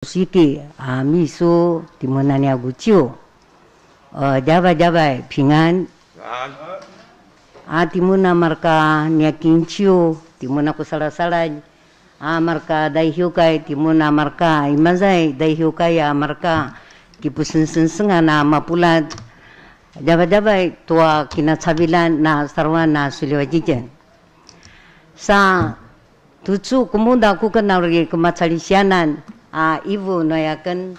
Siti a ah, su di mana ni aku cio. Uh, eh, jawab jawab pingan. Ah, di mana mereka ni aku cio? Di mana aku salah salah? Ah, mereka dah hiukai. Di mana mereka? Imazai dah hiukai ya ah, mereka. Kipu sen sen senga nama ah, pulat. Jawab jawab tua kina cabilan na sarwa na sulewajijen. Sa tuju kemudah aku kenal lagi kemacalisianan. 啊，伊无那也跟，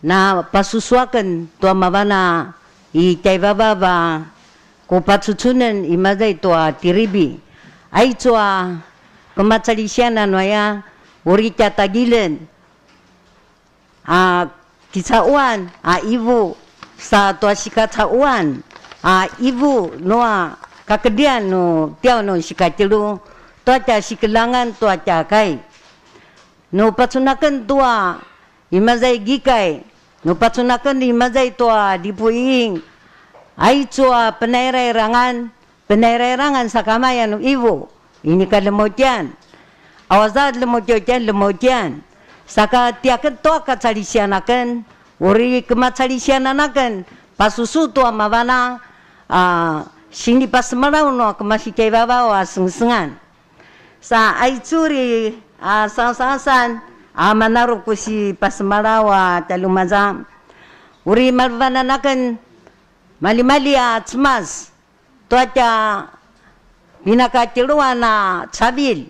那把叔叔跟多麻烦啊，伊带爸爸吧，古巴叔叔呢，伊嘛在多地里边，爱做啊，古巴这里先呢，那呀，我里家大几人，啊，几查完啊，伊无啥多西个查完啊，伊无那啊，个个点喏，掉喏西个铁路，多家西个浪岸，多家街。no patsunakan tua imazai gikai no patsunakan imazai tua dipuing ai tua penerai rangan penerai rangan sakama yang ibu ini kan lemotian awazad lemotian lemotian saka tiakan tua kacari sianakan uri kemacari sianakan pasusu tua mavana a sini pas merau no kemasi kebawa wa sengsengan sa ai curi 啊，三三三，啊，马那罗古西巴斯马拉瓦塔鲁马扎，乌里马瓦那那根，马里马里啊，茨马斯，多加，米那卡提鲁瓦那查比，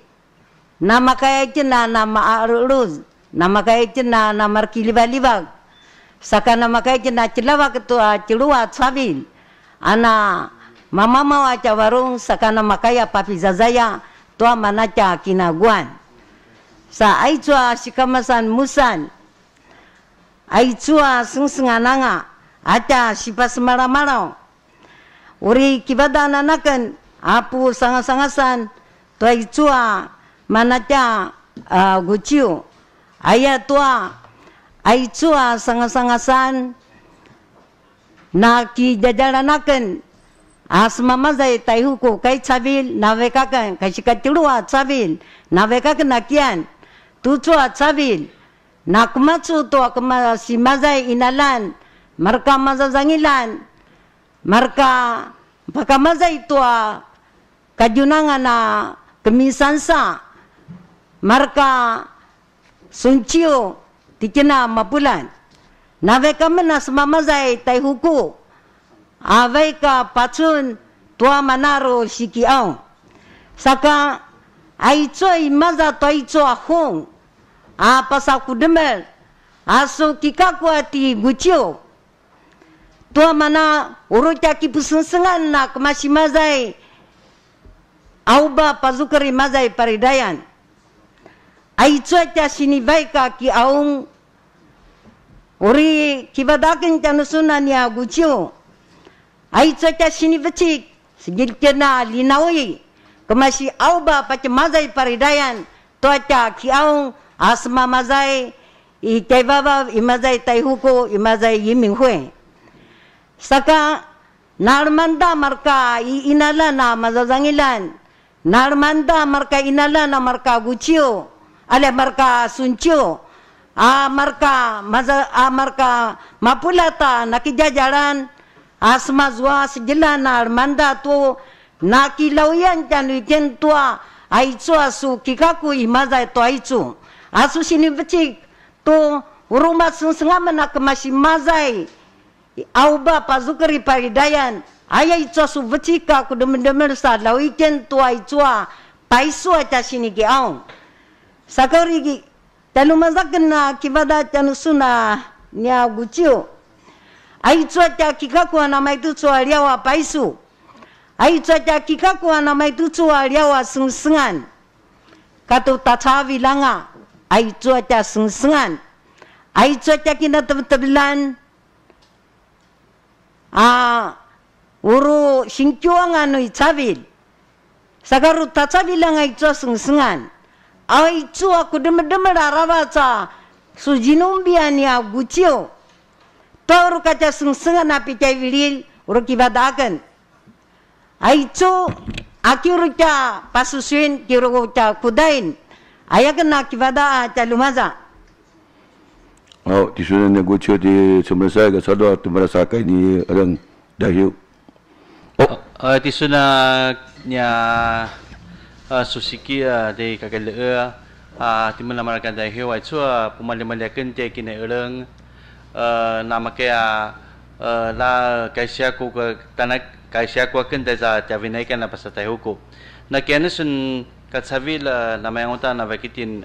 那马卡埃吉那那马阿鲁鲁，那马卡埃吉那那马基里巴里巴，萨卡那马卡埃吉那提拉瓦克多啊提鲁瓦查比，啊那，马妈妈瓦加瓦隆，萨卡那马卡亚巴皮扎扎亚，多马那加基那古安。sa ai si sikamasan musan ai chua sengsenganga ada sipas maramarong uri kibadana nakan apu sangasangasan tuai chua manaja guciu ayat tua ai chua sangasangasan naki jajalanaken asma mazai taihuku kai chavil naveka kan kai chikatilu a chavil naveka nakian tujuh acabin. Nak macam tu aku masih mazai inalan. Mereka mazai zangilan. Mereka baka mazai tu kajunangan na kemisansa. Mereka sunciu dikena mapulan. Naveka mana sama mazai tai huku. Aveka pacun tua manaro shiki au. Saka aicoi maza tua aicoa hong. Ah, pasal aku demel. Asu ha, kika ku hati gucio. Tua mana urut caki pusengsengan nak masih mazai. Auba pasukari mazai paridayan. Ai ha, cuaca sini baik ki aung. Uri kiba dakin tanu sunan ya gucio. Ai cuaca sini becik. Segitena linawi. Kemasi auba pacem mazai paridayan. Tua caki aung asma mazai i kevava i mazai taihuko i mazai i minghui. Saka narmanda marka i inala na mazazangilan. Narmanda marka inala na marka guchio ale marka sunchio. A marka maza a marka mapulata nakijajaran asma zwa sigila narmanda tu nakilawian janu kentua aitsu asu kikaku imaza to aitsu asu ah, sini becik tu rumah sung sengah mana ke masih mazai auba pazukeri paridayan ayah itu asu becik aku demen demen sah, lau ikan tu ayah itu paisu aja sini ke aung sakari ki tanu mazak kena kibada tanu suna nia gucio ayah itu aja kika ku anama itu tu ayah paisu ayah itu aja kika ku anama itu tu ayah sung sengan Kata tak cawilangah, ai cuaca sengsengan, ai cuaca kita tebelan, ah, uru singcuang anu icabil, sekarang tak cabil ai cuaca sengsengan, ai cuaca aku demer demer arawaca, sujinum biani aku cio, tau uru kaca sengsengan api cai bilil, uru kibadakan, ai cuaca Aku rujuk pasusin kira rujuk kudain. Aya kena kibada ta lumaza. Oh, di sana negocio di sumber saya ke sado tu merasa kai ni orang dahiu. Oh, ah, ah, di sana nya ah, susiki de kagel. a ti mena mara kan dahiu ai chua pumali mali kan te kine orang nama ke a la kaisia ku tanak kaisia ku kan deza ta vinai kan na lah pasata hiu ku. Na ka chavi la la mai ngota na ba kitin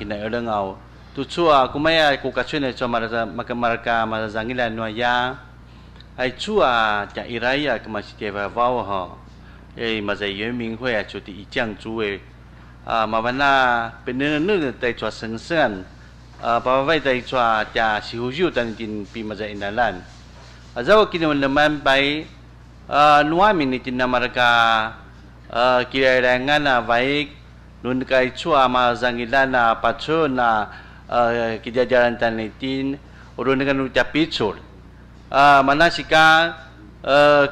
kina đâu au tu chua kumaya ku ka chune cho maraja maka marka maraja zangila e no ya ai chua cha iraya ka ma chite va va ha ei ma zai yue ming hui a chu ti chang chú e à mà vẫn là bên nơi nước tại chùa sơn sơn à bà vậy tại chùa cha siêu siêu tăng tin pi mà dạy nà lan à giờ kia mình làm bài à nuôi mình tin nằm ở cả kirairangan na baik nun kai chua ma zangila na pacho na kidia jalan tanetin urun kan uta pichur manasika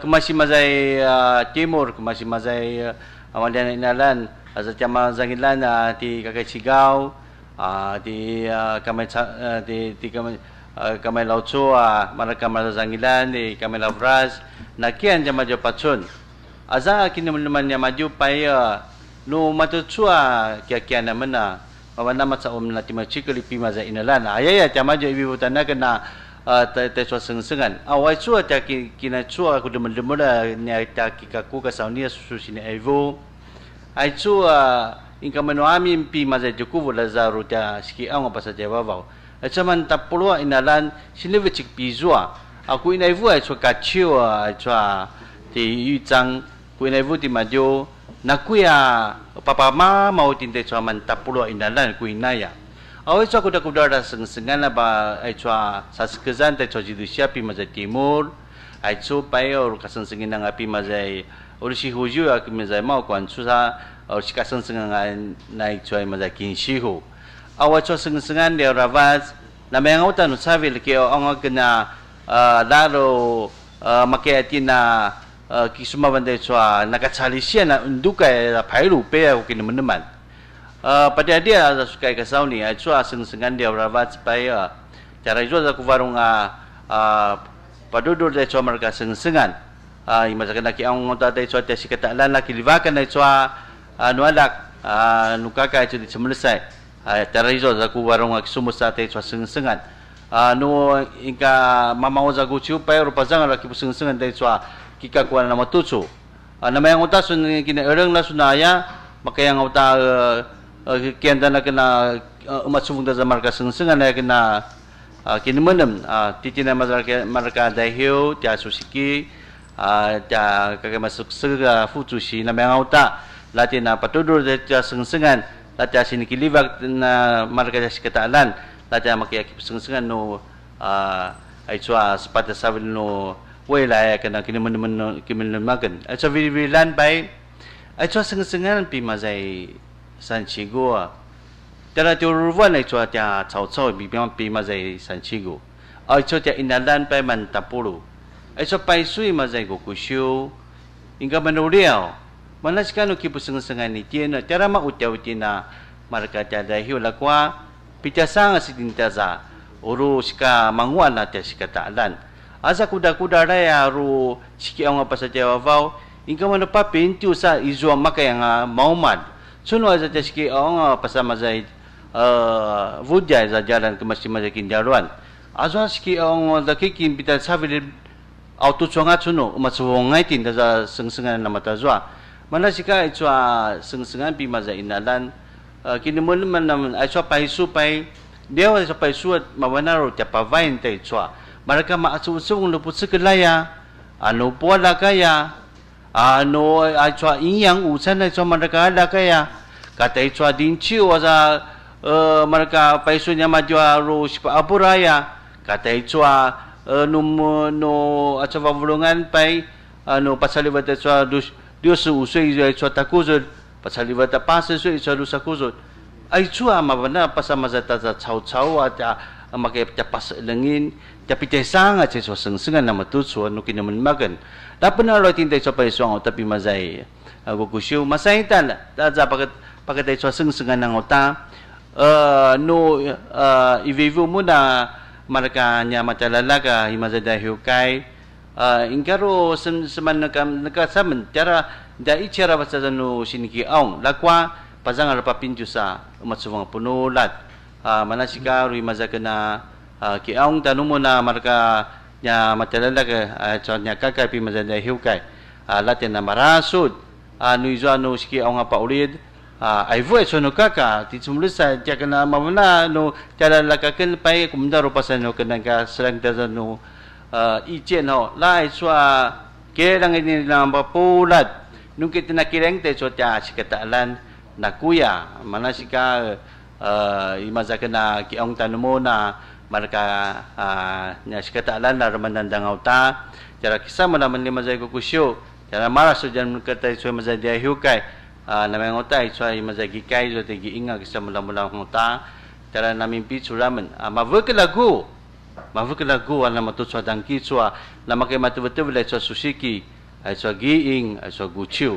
kemasi mazai timur kemasi mazai amalian inalan asa chama zangila na ti kakai cigau di kami di di kami laut lauchua mana kami zangilan di kami ras nakian jama jopacun aza kini menemani maju paya nu matu cua kia kia na mena mama nama sa om na tima cikli pi maza inalan aya ah, ya, ya tia maju ibu tanah kena ah, te te cua seng sengan awai ah, cua tia kina cua aku demen demen la ni tia kika ku kasau ni susu sini ibu ai cua ingka menu ami pi maza juku bula zaru tia siki angu pasal jawabau Cuman tak perlu inalan sini bercik pizua. Aku inai buat cua kacau cua di yutang kui na ya, vuti majo na kui a papa ma mau tinte cho man tapulo indalan kui na ya awe cho kuda kuda da seng ba lah, ai cho sa sekezan te cho jidu sia pi majai timur ai cho pai or ka seng seng na ngapi majai or si huju a ya, ki majai mau kwan cho sa or si ka seng seng na nai cho ai majai kin si hu awe cho seng seng an de ravaz na me ngau ta nu sa vil ke o ngau kena Uh, ah, lalu uh, ah, makai atina 呃，给什么问题说啊？那个查理县呢，印度个排路碑啊，我给你们弄满。呃，不点点啊，就是个少年啊，说啊，生生干掉了瓦子碑啊，再来说这古法龙啊，啊，把多多的说嘛，个生生干啊，伊嘛就跟那个昂昂大的说，但是个大烂那个地方，跟那说啊，努力啊，努卡卡就得怎么的噻？哎，再来说这古法龙啊，苏木沙的说生生干啊，努应该妈妈我这古就拜了，不长了，给不生生干的说。kita kuan nama tuju. Ah, nama yang utas sun kini orang la sunaya maka yang uta uh, uh, kian dana kena uh, umat sumung dasar mereka sengsengan ya kena ah, kini menem ah, titi nama mereka mereka dahil dia susiki dia kaki masuk sega fuzu si nama yang uta latih na patudur dia sengsengan latih sini kili bag na mereka jadi ketaalan latih makia sengsengan no uh, aitua sepatah sabil no 未来可能给你们能不能给你们能不能？哎，做 very very 难白，哎，做生生安比嘛在三七股啊，掉了掉入弯来做点曹操比比比嘛在三七股，哎，做点云南难白蛮大不如，哎，做白水嘛在古古修，应该蛮无聊，蛮那时间都基本生生安一点了，掉了嘛有掉一点啊，嘛个掉在后了瓜，比较上个是顶得着，我如是个忙完了，就是个大难。Asa kuda-kuda ada ya ru siki awang apa saja wafau. Ingka mana pa pintu sa izua maka yang ah, mau mad. Sunu asa cah siki awang apa ah, sama zai ah, vudja za jalan ke masjid masjid kinjaruan. Asa siki awang da kikin bita sabil auto cuanga sunu umat suwongai tin da sengsengan nama tazua. Mana sika icua sengsengan pi mazai inalan. Kini mula mana icua paisu pai dia wajah paisu mawanaru tiapa vain teicua. Kini mereka maksud sung lupa sekelai ya anu buat laga ya anu acua ah, inyang usan acua lah mereka laga ya kata acua eh, dinci waza e, eh, mereka paisunya maju arus apura ya kata acua eh, e, nu nu acua ah, pavulungan pai anu ah, pasal ibat acua dus dia seusai acua takuzur pasal ibat pasal acua rusakuzur acua mana pasal mazat mazat caw caw ada makai cepat lengin tapi tay sanga che so seng nama tu matu nukin no kin men magan da pena lo tin tay tapi mazai go ku shu masai ta da za pa ke pa ke tay so seng seng na ngo ta no i ve vu mu na marka nya ma ta la la seman nak nak na ka sa men ta ra da i che ra ba sa no shin ki aung la kwa pa jang ra lat Uh, mana sikaru i mazakena Ha, kỳ ông ta nuôi na mà cả nhà mà chơi lên đây cho nhà các cái pin mà chơi đây hiểu cái à là tiền là mà ra suốt à nuôi cho nó khi ông ấp ủi à ai vui cho nó các cái thì chúng lúc sai chắc cái nào mà vẫn là nó chơi lên là cái kinh phải cũng đã rupa sai nó cái này cái sáng giờ giờ nó ý kiến họ lại cho cái đang cái này là mà phô lật nuôi cái tên là cái đang tới cho cha chỉ cái ta lan nakuya mana sika uh, ha, imazakena ki ong tanumona uh, mereka nya sekata lan dar mandan dang auta jara kisa mana menli mazai ku kusyo jara mara sujan kata isu mazai dia hukai ah, na mang auta isu mazai gi kai zo tegi inga kisa mula mula auta jara na mimpi suramen ama ah, vuk lagu ma ke lagu ana matu sua dang ki sua ah, na make matu betu bela sua susiki aiswa gi ing aiswa guchu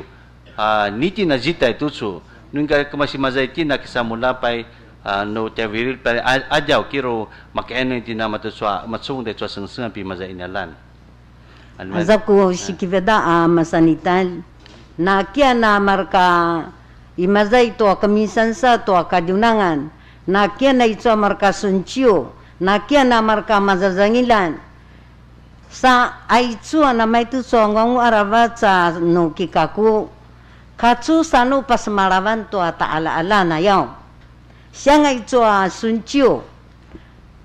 niti najita itu su nungka kemasi mazai ti na kisah mula pai uh, no te viril pa ajaw kiro makene di na matuswa matsung de tsung sung pi maza inalan Aza ko ah. si kiveda a ah, masanital na kia na marka i maza ito a kamisan sa to a kadunangan na kia na ito a marka sunchio na kia na marka mazazangilan sa aitsu na maitu songong aravatsa no kikaku katsu sanu pasmalawan to ata ala ala na yaw 相爱做孙九，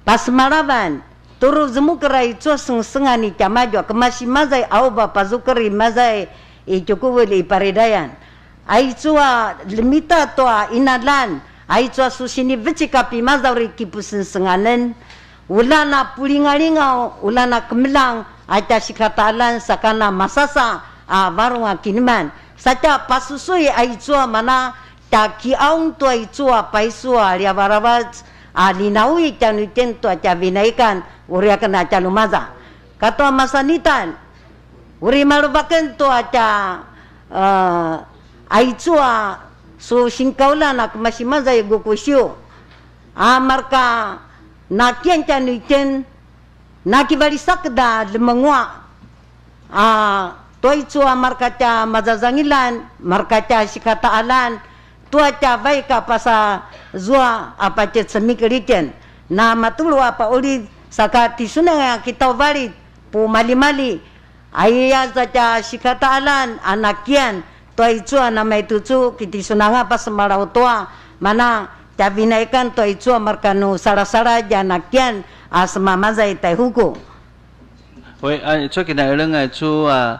巴斯马拉万，都如什么个来做生生啊？你干嘛叫？干嘛是马在阿巴巴苏格里马在伊就古为里巴里达样？爱做里米达多伊那兰，爱做苏西尼不只卡比马在里吉布生生啊人，乌拉那布林阿里奥，乌拉那克米朗，爱达西卡达兰萨卡那马萨萨啊瓦隆阿金曼，萨加巴苏苏伊爱做嘛那。啊 tak kiaun tuai cua pai cua dia baraba ali ah, naui cian ujen tua cia vinaikan uri akan naca lumaza. Kata masa ni tan uri malubakan tua cia ah, ai cua so singkaulah nak masih maza ego ya kusiu. Amarka ah, nak kian cian ujen nak ibali sakda lemengua. Ah, tuai cua amarka cia maza zangilan, amarka cia sikata alan tua cha vai ka pasa zua apa che semik riten na matulu apa uli sakati ti suna kita vali pu mali mali ayah saja si sikata alan anakian tu itu nama itu tucu kita suna apa semara tua mana cha vinaikan tua itu markanu sara-sara janakian asma ah, mazai tai hugo Oi, ah, cakap nak elang ah,